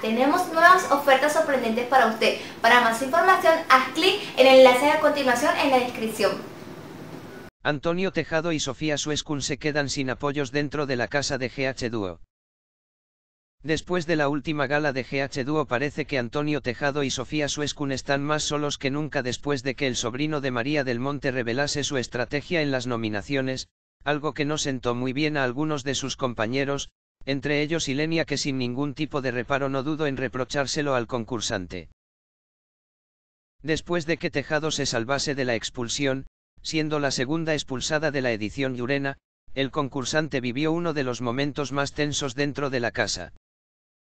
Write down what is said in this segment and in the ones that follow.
tenemos nuevas ofertas sorprendentes para usted. Para más información, haz clic en el enlace a continuación en la descripción. Antonio Tejado y Sofía Suescun se quedan sin apoyos dentro de la casa de GH Duo. Después de la última gala de GH Duo parece que Antonio Tejado y Sofía Suescun están más solos que nunca después de que el sobrino de María del Monte revelase su estrategia en las nominaciones, algo que no sentó muy bien a algunos de sus compañeros, entre ellos Ilenia que sin ningún tipo de reparo no dudo en reprochárselo al concursante. Después de que Tejado se salvase de la expulsión, siendo la segunda expulsada de la edición Yurena, el concursante vivió uno de los momentos más tensos dentro de la casa.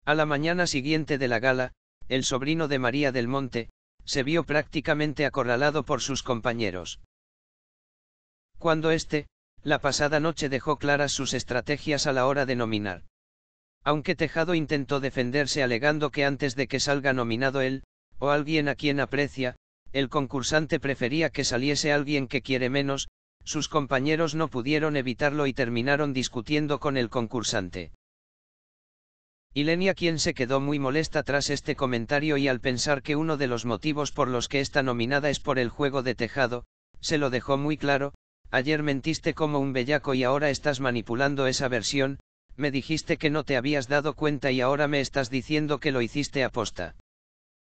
A la mañana siguiente de la gala, el sobrino de María del Monte, se vio prácticamente acorralado por sus compañeros. Cuando éste, la pasada noche dejó claras sus estrategias a la hora de nominar. Aunque Tejado intentó defenderse alegando que antes de que salga nominado él, o alguien a quien aprecia, el concursante prefería que saliese alguien que quiere menos, sus compañeros no pudieron evitarlo y terminaron discutiendo con el concursante. Ilenia quien se quedó muy molesta tras este comentario y al pensar que uno de los motivos por los que está nominada es por el juego de tejado, se lo dejó muy claro, ayer mentiste como un bellaco y ahora estás manipulando esa versión, me dijiste que no te habías dado cuenta y ahora me estás diciendo que lo hiciste aposta.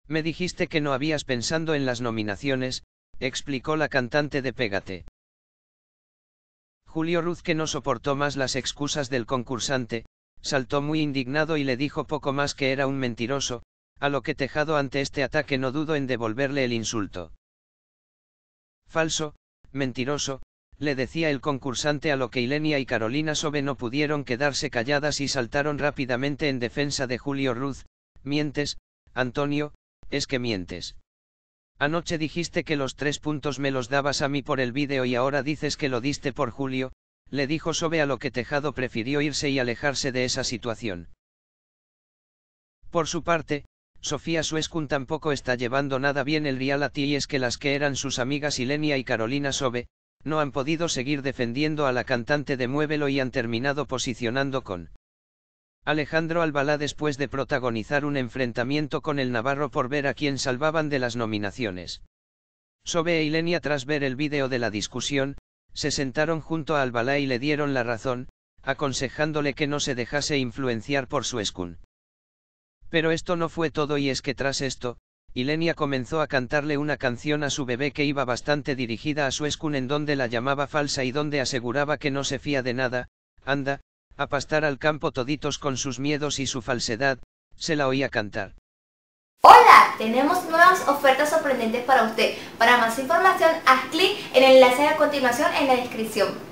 Me dijiste que no habías pensando en las nominaciones, explicó la cantante de Pégate. Julio Ruz que no soportó más las excusas del concursante, saltó muy indignado y le dijo poco más que era un mentiroso, a lo que Tejado ante este ataque no dudo en devolverle el insulto. Falso, mentiroso, le decía el concursante a lo que Ilenia y Carolina Sobe no pudieron quedarse calladas y saltaron rápidamente en defensa de Julio Ruz, mientes, Antonio, es que mientes. Anoche dijiste que los tres puntos me los dabas a mí por el vídeo y ahora dices que lo diste por Julio, le dijo Sobe a lo que Tejado prefirió irse y alejarse de esa situación. Por su parte, Sofía Suescun tampoco está llevando nada bien el a ti y es que las que eran sus amigas Ilenia y Carolina Sobe, no han podido seguir defendiendo a la cantante de Muévelo y han terminado posicionando con Alejandro Albalá después de protagonizar un enfrentamiento con el Navarro por ver a quién salvaban de las nominaciones. Sobe e Ilenia tras ver el vídeo de la discusión, se sentaron junto a Albalá y le dieron la razón, aconsejándole que no se dejase influenciar por su escun. Pero esto no fue todo y es que tras esto, y Lenia comenzó a cantarle una canción a su bebé que iba bastante dirigida a su escun en donde la llamaba falsa y donde aseguraba que no se fía de nada, anda, a pastar al campo toditos con sus miedos y su falsedad, se la oía cantar. Hola, tenemos nuevas ofertas sorprendentes para usted. Para más información, haz clic en el enlace a continuación en la descripción.